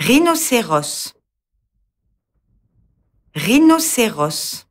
Rhinocéros. Rhinocéros.